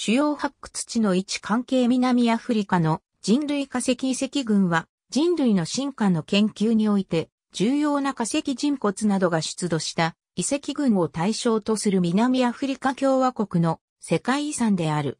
主要発掘地の位置関係南アフリカの人類化石遺跡群は人類の進化の研究において重要な化石人骨などが出土した遺跡群を対象とする南アフリカ共和国の世界遺産である。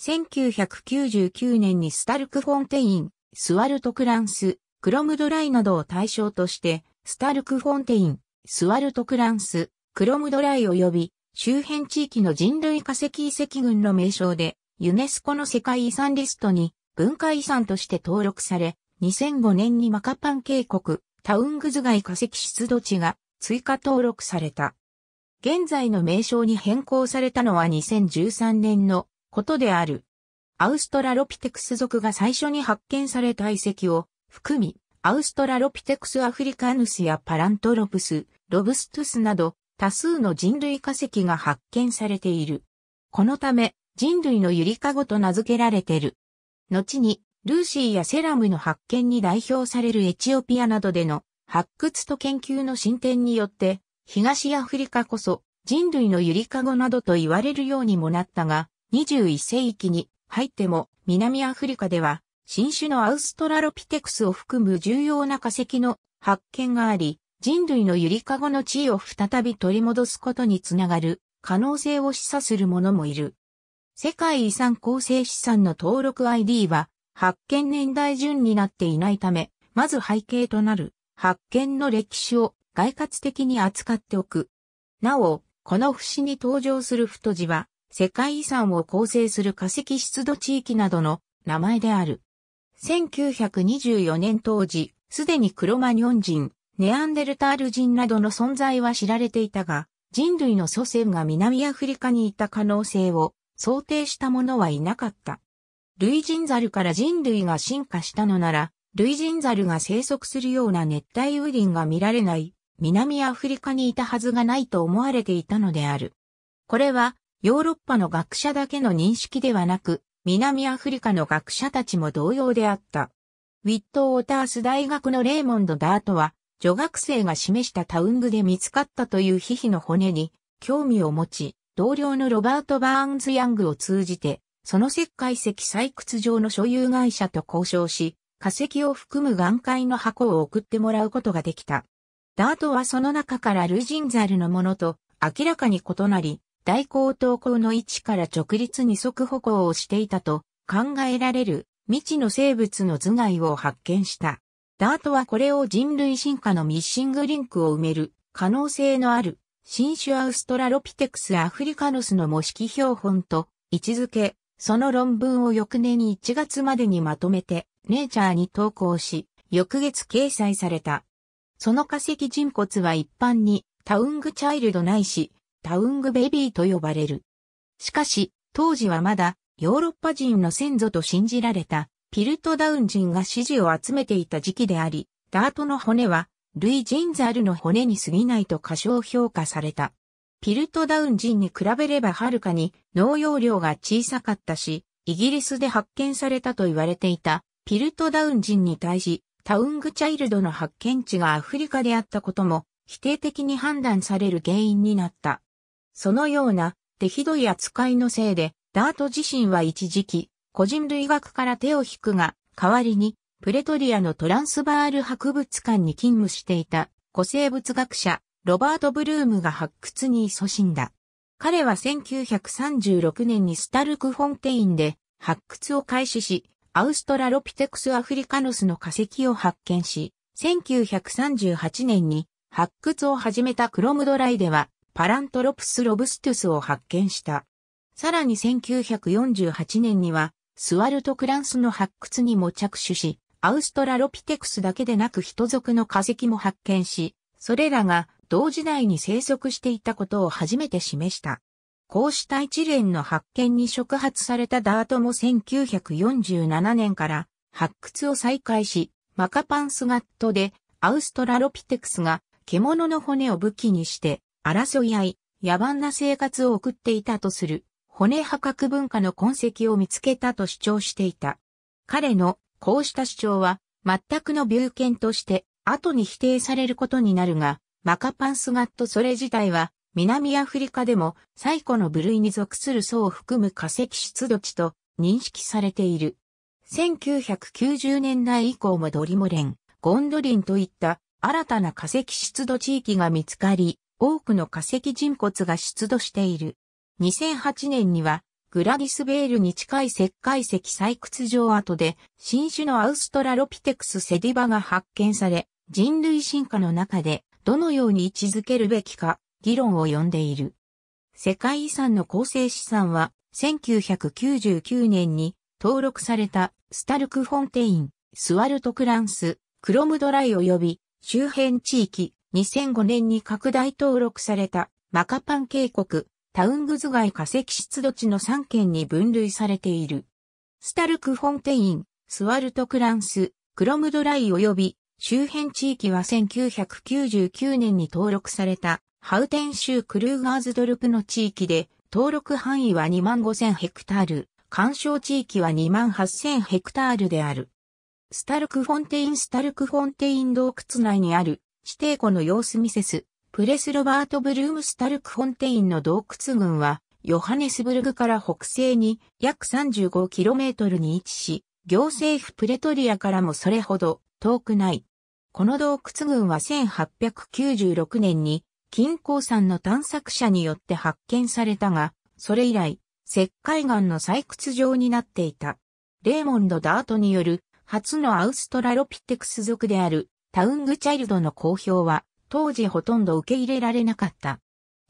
1999年にスタルクフォンテイン、スワルトクランス、クロムドライなどを対象として、スタルクフォンテイン、スワルトクランス、クロムドライ及び周辺地域の人類化石遺跡群の名称で、ユネスコの世界遺産リストに文化遺産として登録され、2005年にマカパン渓谷、タウングズ街化石出土地が追加登録された。現在の名称に変更されたのは2013年のことである。アウストラロピテクス族が最初に発見された遺跡を含み、アウストラロピテクスアフリカヌスやパラントロプス、ロブストゥスなど多数の人類化石が発見されている。このため、人類のゆりかごと名付けられてる。後に、ルーシーやセラムの発見に代表されるエチオピアなどでの発掘と研究の進展によって、東アフリカこそ人類のゆりかごなどと言われるようにもなったが、21世紀に入っても南アフリカでは新種のアウストラロピテクスを含む重要な化石の発見があり、人類のゆりかごの地位を再び取り戻すことにつながる可能性を示唆するももいる。世界遺産構成資産の登録 ID は発見年代順になっていないため、まず背景となる発見の歴史を概括的に扱っておく。なお、この節に登場する太字は、世界遺産を構成する化石出土地域などの名前である。1924年当時、すでにクロマニョン人、ネアンデルタール人などの存在は知られていたが、人類の祖先が南アフリカにいた可能性を想定した者はいなかった。類人猿から人類が進化したのなら、類人猿が生息するような熱帯雨林が見られない南アフリカにいたはずがないと思われていたのである。これはヨーロッパの学者だけの認識ではなく、南アフリカの学者たちも同様であった。ウィット・ウォータース大学のレーモンド・ダートは、女学生が示したタウングで見つかったというヒヒの骨に興味を持ち、同僚のロバート・バーンズ・ヤングを通じて、その石灰石採掘場の所有会社と交渉し、化石を含む眼界の箱を送ってもらうことができた。ダートはその中からルジンザルのものと明らかに異なり、大高等高の位置から直立二足歩行をしていたと考えられる未知の生物の頭蓋を発見した。ダートはこれを人類進化のミッシングリンクを埋める可能性のある新種アウストラロピテクスアフリカノスの模式標本と位置づけ、その論文を翌年に1月までにまとめてネイチャーに投稿し、翌月掲載された。その化石人骨は一般にタウングチャイルドないし、タウングベビーと呼ばれる。しかし、当時はまだヨーロッパ人の先祖と信じられたピルトダウン人が支持を集めていた時期であり、ダートの骨は、ルイ・ジンザルの骨に過ぎないと過小評価された。ピルトダウン人に比べればはるかに農容量が小さかったし、イギリスで発見されたと言われていたピルトダウン人に対し、タウングチャイルドの発見地がアフリカであったことも否定的に判断される原因になった。そのような手ひどい扱いのせいで、ダート自身は一時期個人類学から手を引くが、代わりに、プレトリアのトランスバール博物館に勤務していた古生物学者、ロバート・ブルームが発掘に勤しんだ。彼は1936年にスタルク・フォンテインで発掘を開始し、アウストラロピテクス・アフリカノスの化石を発見し、1938年に発掘を始めたクロムドライでは、パラントロプス・ロブストゥスを発見した。さらに1948年には、スワルトクランスの発掘にも着手し、アウストラロピテクスだけでなく人族の化石も発見し、それらが同時代に生息していたことを初めて示した。こうした一連の発見に触発されたダートも1947年から発掘を再開し、マカパンスガットでアウストラロピテクスが獣の骨を武器にして争い合い、野蛮な生活を送っていたとする骨破格文化の痕跡を見つけたと主張していた。彼のこうした主張は全くのケンとして後に否定されることになるが、マカパンスガットそれ自体は南アフリカでも最古の部類に属する層を含む化石出土地と認識されている。1990年代以降もドリモレン、ゴンドリンといった新たな化石出土地域が見つかり、多くの化石人骨が出土している。2008年には、グラディスベールに近い石灰石採掘場跡で、新種のアウストラロピテクスセディバが発見され、人類進化の中で、どのように位置づけるべきか、議論を呼んでいる。世界遺産の構成資産は、1999年に登録されたスタルクフォンテイン、スワルトクランス、クロムドライ及び周辺地域、2005年に拡大登録されたマカパン渓谷、タウングズ街化石出土地の3県に分類されている。スタルクフォンテイン、スワルトクランス、クロムドライ及び周辺地域は1999年に登録されたハウテン州クルーガーズドルプの地域で登録範囲は25,000ヘクタール、干渉地域は28,000ヘクタールである。スタルクフォンテインスタルクフォンテイン洞窟内にある指定湖の様子ミセスプレスロバート・ブルームスタルク・ォンテインの洞窟群は、ヨハネスブルグから北西に約 35km に位置し、行政府プレトリアからもそれほど遠くない。この洞窟群は1896年に金鉱山の探索者によって発見されたが、それ以来、石灰岩の採掘場になっていた。レーモンド・ダートによる初のアウストラロピテクス族であるタウングチャイルドの公表は当時ほとんど受け入れられなかった。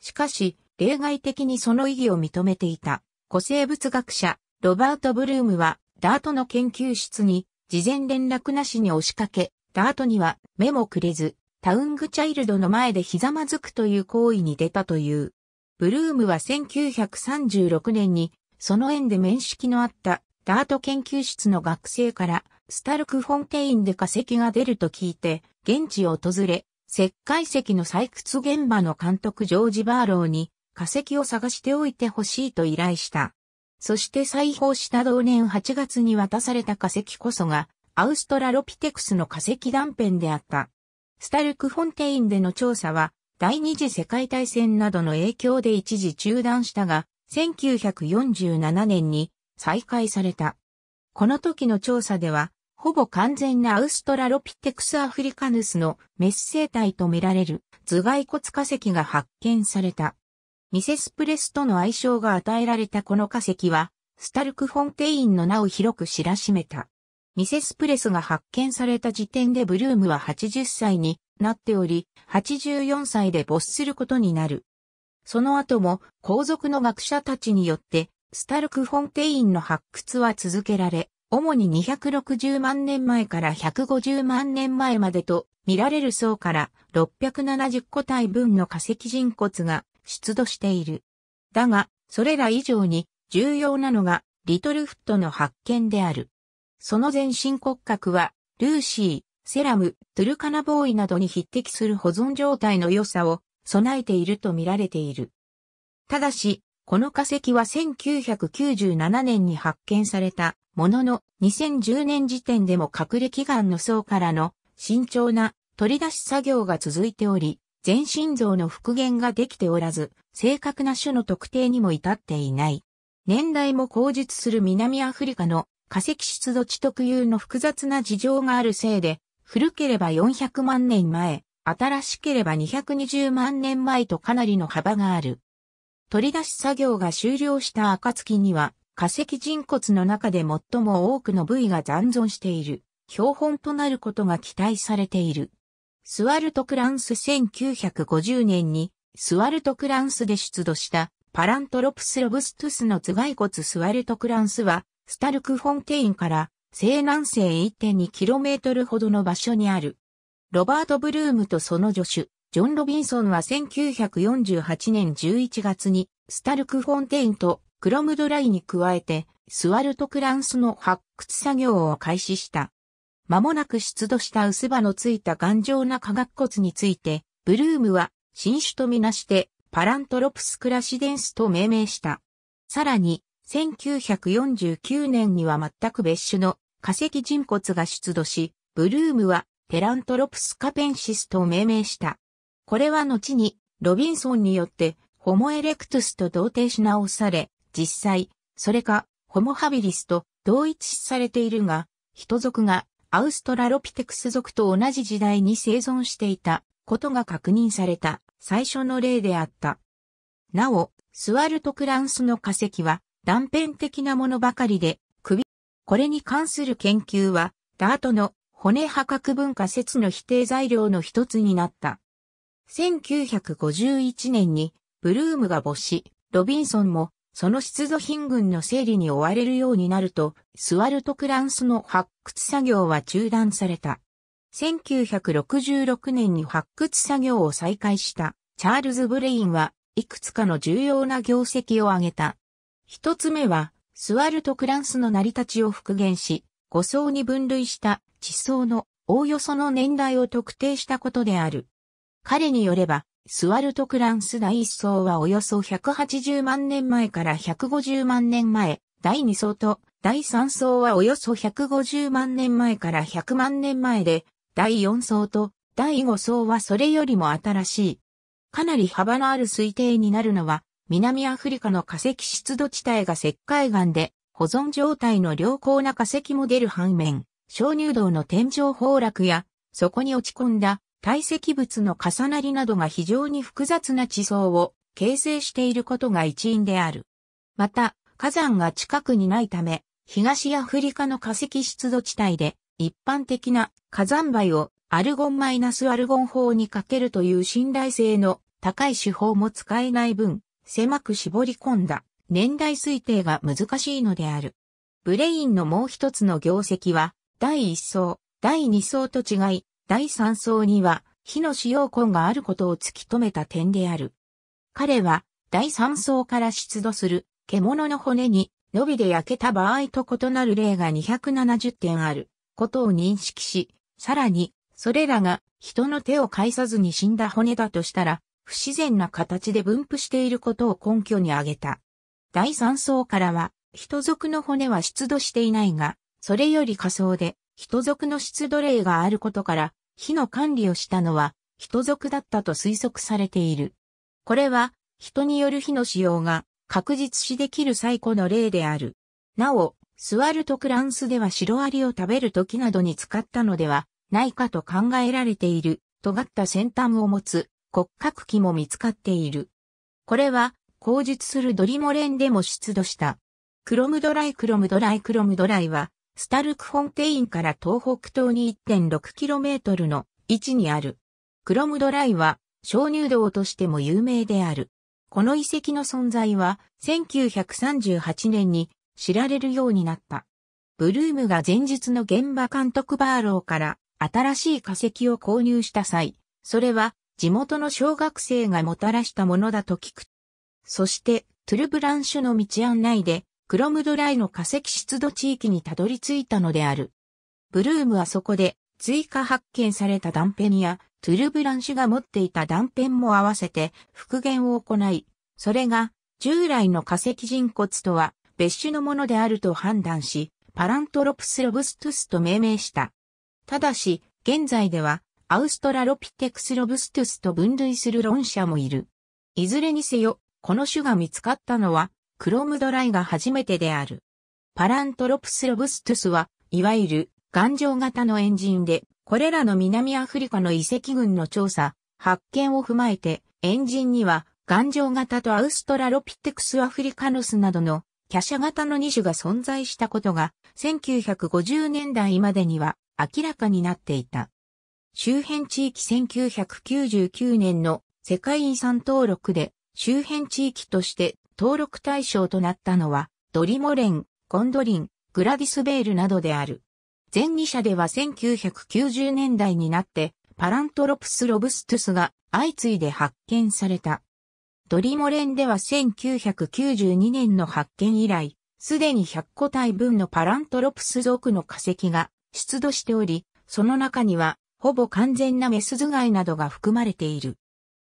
しかし、例外的にその意義を認めていた、古生物学者、ロバート・ブルームは、ダートの研究室に、事前連絡なしに押しかけ、ダートには目もくれず、タウングチャイルドの前でひざまずくという行為に出たという。ブルームは1936年に、その縁で面識のあったダート研究室の学生から、スタルク・フォンテインで化石が出ると聞いて、現地を訪れ、石灰石の採掘現場の監督ジョージ・バーローに化石を探しておいてほしいと依頼した。そして採訪した同年8月に渡された化石こそが、アウストラロピテクスの化石断片であった。スタルク・フォンテインでの調査は、第二次世界大戦などの影響で一時中断したが、1947年に再開された。この時の調査では、ほぼ完全なアウストラロピテクスアフリカヌスのメス生体とみられる頭蓋骨化石が発見された。ミセスプレスとの愛称が与えられたこの化石は、スタルクフォンテインの名を広く知らしめた。ミセスプレスが発見された時点でブルームは80歳になっており、84歳で没することになる。その後も皇族の学者たちによって、スタルクフォンテインの発掘は続けられ、主に260万年前から150万年前までと見られる層から670個体分の化石人骨が出土している。だが、それら以上に重要なのがリトルフットの発見である。その全身骨格はルーシー、セラム、トゥルカナボーイなどに匹敵する保存状態の良さを備えていると見られている。ただし、この化石は1997年に発見されたものの、2010年時点でも隠れ祈願の層からの慎重な取り出し作業が続いており、全身像の復元ができておらず、正確な種の特定にも至っていない。年代も口述する南アフリカの化石出土地特有の複雑な事情があるせいで、古ければ400万年前、新しければ220万年前とかなりの幅がある。取り出し作業が終了した暁には、化石人骨の中で最も多くの部位が残存している、標本となることが期待されている。スワルト・クランス1950年に、スワルト・クランスで出土したパラントロプス・ロブストゥスの頭蓋骨スワルト・クランスは、スタルクフォンテインから西南西 1.2km ほどの場所にある。ロバート・ブルームとその助手、ジョン・ロビンソンは1948年11月にスタルクフォンテインとクロムドライに加えて、スワルトクランスの発掘作業を開始した。間もなく出土した薄刃のついた頑丈な化学骨について、ブルームは新種とみなしてパラントロプスクラシデンスと命名した。さらに、1949年には全く別種の化石人骨が出土し、ブルームはペラントロプスカペンシスと命名した。これは後にロビンソンによってホモエレクトスと同定し直され、実際、それか、ホモハビリスと同一視されているが、人族がアウストラロピテクス族と同じ時代に生存していたことが確認された最初の例であった。なお、スワルトクランスの化石は断片的なものばかりで、首、これに関する研究は、ダートの骨破格文化説の否定材料の一つになった。1951年に、ブルームが没し、ロビンソンもその出土品群の整理に追われるようになると、スワルトクランスの発掘作業は中断された。1966年に発掘作業を再開したチャールズ・ブレインはいくつかの重要な業績を挙げた。一つ目は、スワルト・クランスの成り立ちを復元し、五層に分類した地層のおおよその年代を特定したことである。彼によれば、スワルトクランス第1層はおよそ180万年前から150万年前、第2層と第3層はおよそ150万年前から100万年前で、第4層と第5層はそれよりも新しい。かなり幅のある推定になるのは、南アフリカの化石湿度地帯が石灰岩で、保存状態の良好な化石も出る反面、小乳洞の天井崩落や、そこに落ち込んだ堆積物の重なりなどが非常に複雑な地層を形成していることが一因である。また、火山が近くにないため、東アフリカの化石出土地帯で一般的な火山灰をアルゴンマイナスアルゴン法にかけるという信頼性の高い手法も使えない分、狭く絞り込んだ年代推定が難しいのである。ブレインのもう一つの業績は、第一層、第二層と違い、第三層には火の使用根があることを突き止めた点である。彼は第三層から出土する獣の骨に伸びで焼けた場合と異なる例が270点あることを認識し、さらにそれらが人の手を介さずに死んだ骨だとしたら不自然な形で分布していることを根拠に挙げた。第三層からは人族の骨は出土していないが、それより仮想で人族の出土例があることから、火の管理をしたのは、人族だったと推測されている。これは、人による火の使用が確実しできる最古の例である。なお、スワルトクランスではシロアリを食べる時などに使ったのではないかと考えられている、尖った先端を持つ骨格器も見つかっている。これは、口述するドリモレンでも出土した。クロムドライクロムドライクロムドライは、スタルクホンテインから東北東に 1.6km の位置にある。クロムドライは鍾乳洞としても有名である。この遺跡の存在は1938年に知られるようになった。ブルームが前述の現場監督バーローから新しい化石を購入した際、それは地元の小学生がもたらしたものだと聞く。そして、トゥルブランシュの道案内でクロムドライの化石出土地域にたどり着いたのである。ブルームはそこで追加発見された断片やトゥルブランシュが持っていた断片も合わせて復元を行い、それが従来の化石人骨とは別種のものであると判断し、パラントロプスロブストゥスと命名した。ただし、現在ではアウストラロピテクスロブストゥスと分類する論者もいる。いずれにせよ、この種が見つかったのはクロムドライが初めてである。パラントロプスロブストゥスは、いわゆる頑丈型のエンジンで、これらの南アフリカの遺跡群の調査、発見を踏まえて、エンジンには頑丈型とアウストラロピテクスアフリカノスなどの華奢型の2種が存在したことが、1950年代までには明らかになっていた。周辺地域1999年の世界遺産登録で周辺地域として登録対象となったのは、ドリモレン、ゴンドリン、グラディスベールなどである。前2社では1990年代になって、パラントロプス・ロブストゥスが相次いで発見された。ドリモレンでは1992年の発見以来、すでに100個体分のパラントロプス属の化石が出土しており、その中にはほぼ完全なメス頭蓋などが含まれている。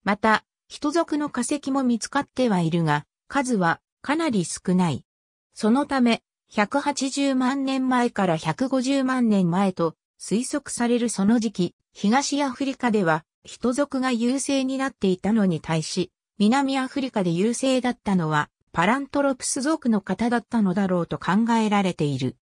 また、人属の化石も見つかってはいるが、数はかなり少ない。そのため、180万年前から150万年前と推測されるその時期、東アフリカでは人族が優勢になっていたのに対し、南アフリカで優勢だったのはパラントロプス族の方だったのだろうと考えられている。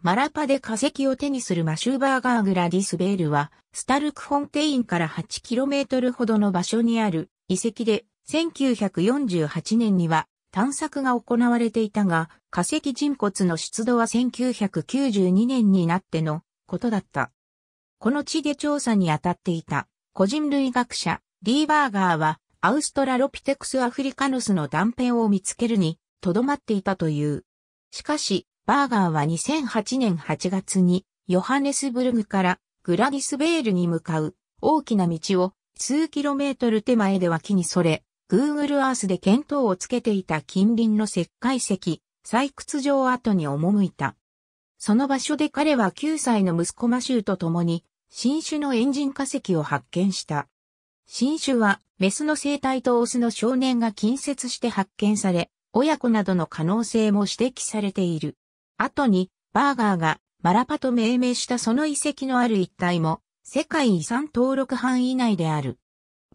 マラパで化石を手にするマシューバーガーグラディスベールは、スタルクフォンテインから 8km ほどの場所にある遺跡で1948年には探索が行われていたが、化石人骨の出土は1992年になってのことだった。この地で調査に当たっていた個人類学者リーバーガーはアウストラロピテクスアフリカノスの断片を見つけるにとどまっていたという。しかし、バーガーは2008年8月にヨハネスブルグからグラディスベールに向かう大きな道を数キロメートル手前で脇にそれ、Google Earth で見当をつけていた近隣の石灰石、採掘場跡に赴いた。その場所で彼は9歳の息子マシューと共に、新種のエンジン化石を発見した。新種は、メスの生態とオスの少年が近接して発見され、親子などの可能性も指摘されている。後に、バーガーがマラパと命名したその遺跡のある一帯も、世界遺産登録範囲内である。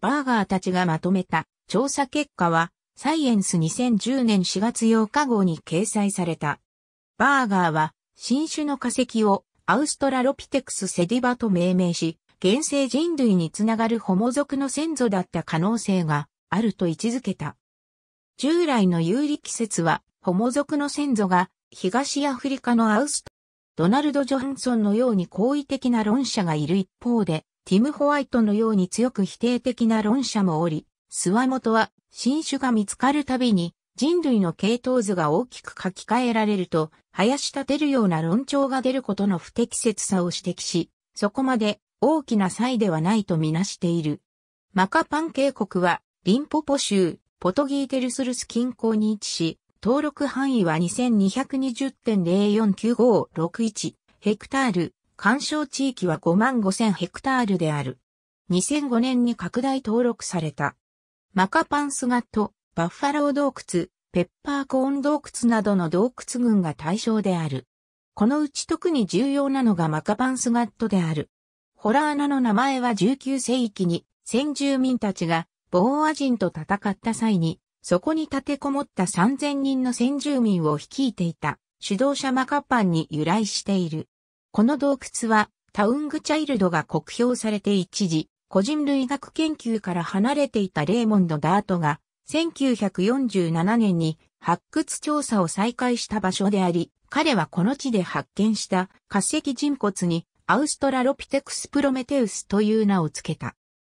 バーガーたちがまとめた調査結果は、サイエンス2010年4月8日号に掲載された。バーガーは、新種の化石をアウストラロピテクスセディバと命名し、現世人類につながるホモ族の先祖だった可能性があると位置づけた。従来の有季説は、ホモ族の先祖が東アフリカのアウストドナルド・ジョンソンのように好意的な論者がいる一方で、ティム・ホワイトのように強く否定的な論者もおり、諏訪本は新種が見つかるたびに人類の系統図が大きく書き換えられると、林立てるような論調が出ることの不適切さを指摘し、そこまで大きな差ではないとみなしている。マカパン渓谷は、リンポポ州、ポトギーテルスルス近郊に位置し、登録範囲は2220.049561ヘクタール、干渉地域は55000ヘクタールである。2005年に拡大登録された。マカパンスガット、バッファロー洞窟、ペッパーコーン洞窟などの洞窟群が対象である。このうち特に重要なのがマカパンスガットである。ホラーナの名前は19世紀に先住民たちがボーア人と戦った際に、そこに立てこもった3000人の先住民を率いていた主導者マカパンに由来している。この洞窟はタウングチャイルドが酷評されて一時、個人類学研究から離れていたレーモンド・ダートが、1947年に発掘調査を再開した場所であり、彼はこの地で発見した化石人骨にアウストラロピテクスプロメテウスという名を付けた。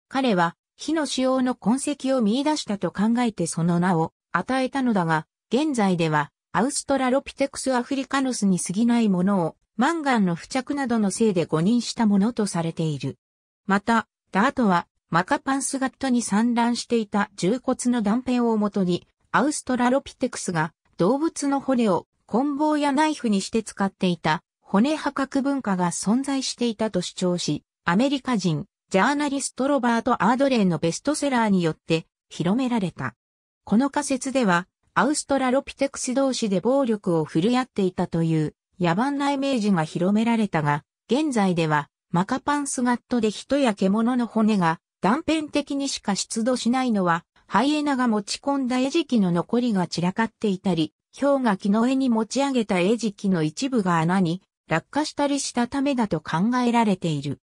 彼は火の使用の痕跡を見出したと考えてその名を与えたのだが、現在ではアウストラロピテクスアフリカノスに過ぎないものをマンガンの付着などのせいで誤認したものとされている。また、ダートは、マカパンスガットに散乱していた重骨の断片をもとに、アウストラロピテクスが動物の骨を棍棒やナイフにして使っていた骨破格文化が存在していたと主張し、アメリカ人、ジャーナリストロバート・アードレンのベストセラーによって広められた。この仮説では、アウストラロピテクス同士で暴力を振る合っていたという野蛮なイメージが広められたが、現在ではマカパンスガットで人や獣の骨が断片的にしか出土しないのは、ハイエナが持ち込んだ餌食の残りが散らかっていたり、氷河木の上に持ち上げた餌食の一部が穴に落下したりしたためだと考えられている。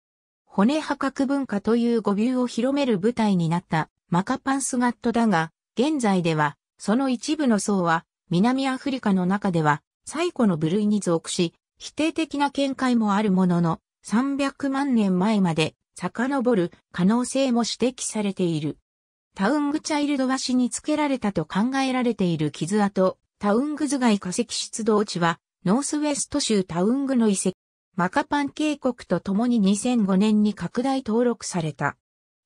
骨破格文化という語尾を広める舞台になったマカパンスガットだが、現在では、その一部の層は、南アフリカの中では、最古の部類に属し、否定的な見解もあるものの、300万年前まで遡る可能性も指摘されている。タウングチャイルドワシにつけられたと考えられている傷跡、タウングズ街化石出動地は、ノースウェスト州タウングの遺跡、マカパン渓谷と共に2005年に拡大登録された。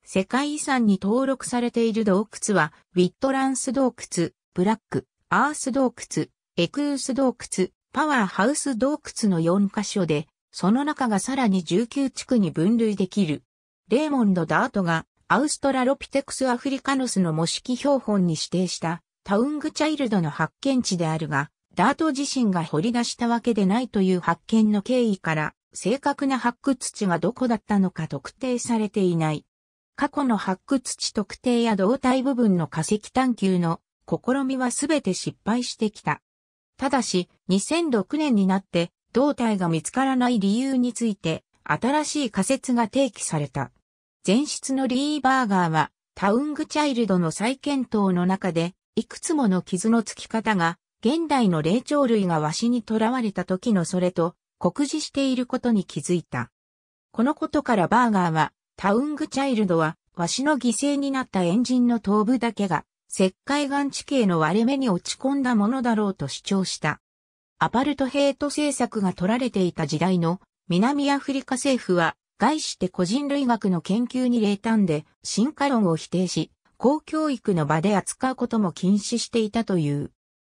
世界遺産に登録されている洞窟は、ウィットランス洞窟、ブラック、アース洞窟、エクース洞窟、パワーハウス洞窟の4カ所で、その中がさらに19地区に分類できる。レーモンド・ダートがアウストラロピテクス・アフリカノスの模式標本に指定したタウングチャイルドの発見地であるが、ダート自身が掘り出したわけでないという発見の経緯から、正確な発掘地がどこだったのか特定されていない。過去の発掘地特定や胴体部分の化石探求の試みはすべて失敗してきた。ただし、2006年になって胴体が見つからない理由について、新しい仮説が提起された。前室のリーバーガーは、タウングチャイルドの再検討の中で、いくつもの傷のつき方が、現代の霊長類がしに囚われた時のそれと、酷似していることに気づいた。このことからバーガーは、タウングチャイルドは、しの犠牲になったエンジンの頭部だけが、石灰岩地形の割れ目に落ち込んだものだろうと主張した。アパルトヘイト政策が取られていた時代の南アフリカ政府は概して個人類学の研究に冷淡で進化論を否定し、公教育の場で扱うことも禁止していたという。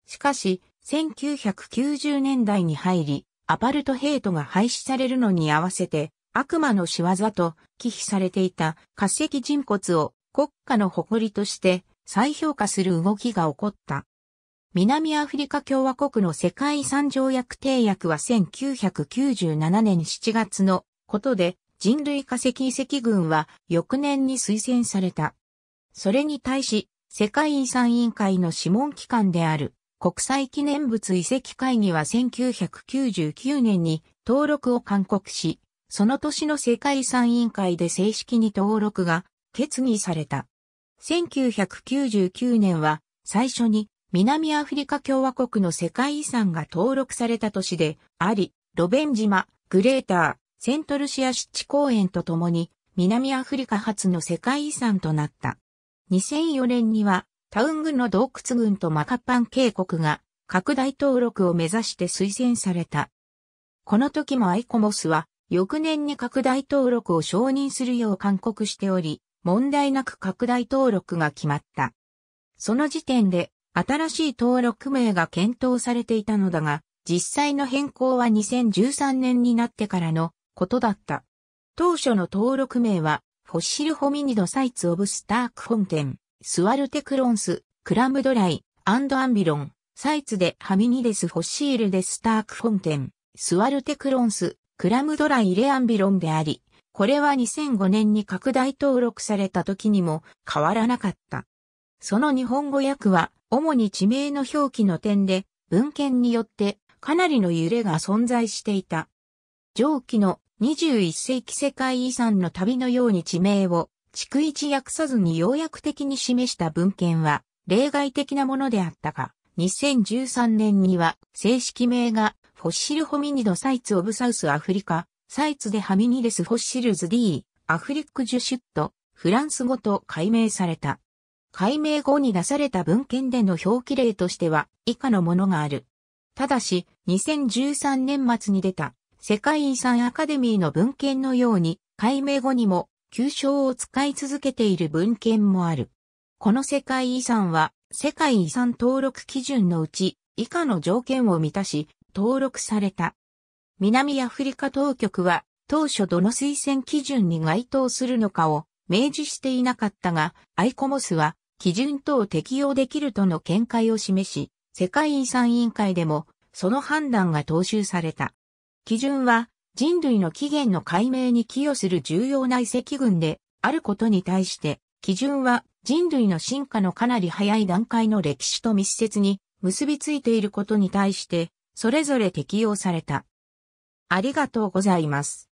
しかし、1990年代に入り、アパルトヘイトが廃止されるのに合わせて、悪魔の仕業と忌避されていた化石人骨を国家の誇りとして再評価する動きが起こった。南アフリカ共和国の世界遺産条約締約は1997年7月のことで人類化石遺跡群は翌年に推薦された。それに対し世界遺産委員会の諮問機関である国際記念物遺跡会議は1999年に登録を勧告し、その年の世界遺産委員会で正式に登録が決議された。1999年は最初に南アフリカ共和国の世界遺産が登録された都市であり、ロベン島、グレーター、セントルシア湿地公園とともに、南アフリカ初の世界遺産となった。2004年には、タウン群の洞窟群とマカパン渓谷が、拡大登録を目指して推薦された。この時もアイコモスは、翌年に拡大登録を承認するよう勧告しており、問題なく拡大登録が決まった。その時点で新しい登録名が検討されていたのだが、実際の変更は2013年になってからのことだった。当初の登録名は、フォッシルホミニドサイツオブスタークフォンテン、スワルテクロンス、クラムドライ、アンドアンビロン、サイツでハミニデスフォッシールデスタークフォンテン、スワルテクロンス、クラムドライレアンビロンであり、これは2005年に拡大登録された時にも変わらなかった。その日本語訳は主に地名の表記の点で、文献によってかなりの揺れが存在していた。上記の21世紀世界遺産の旅のように地名を逐一訳さずに要約的に示した文献は例外的なものであったが、2013年には正式名がフォッシルホミニドサイツオブサウスアフリカ、サイツでハミニレスフォッシルズ D、アフリックジュシュット、フランス語と改名された。解明後に出された文献での表記例としては以下のものがある。ただし、2013年末に出た世界遺産アカデミーの文献のように、解明後にも旧称を使い続けている文献もある。この世界遺産は、世界遺産登録基準のうち、以下の条件を満たし、登録された。南アフリカ当局は、当初どの推薦基準に該当するのかを明示していなかったが、アイコモスは基準等適用できるとの見解を示し、世界遺産委員会でもその判断が踏襲された。基準は人類の起源の解明に寄与する重要な遺跡群であることに対して、基準は人類の進化のかなり早い段階の歴史と密接に結びついていることに対して、それぞれ適用された。ありがとうございます。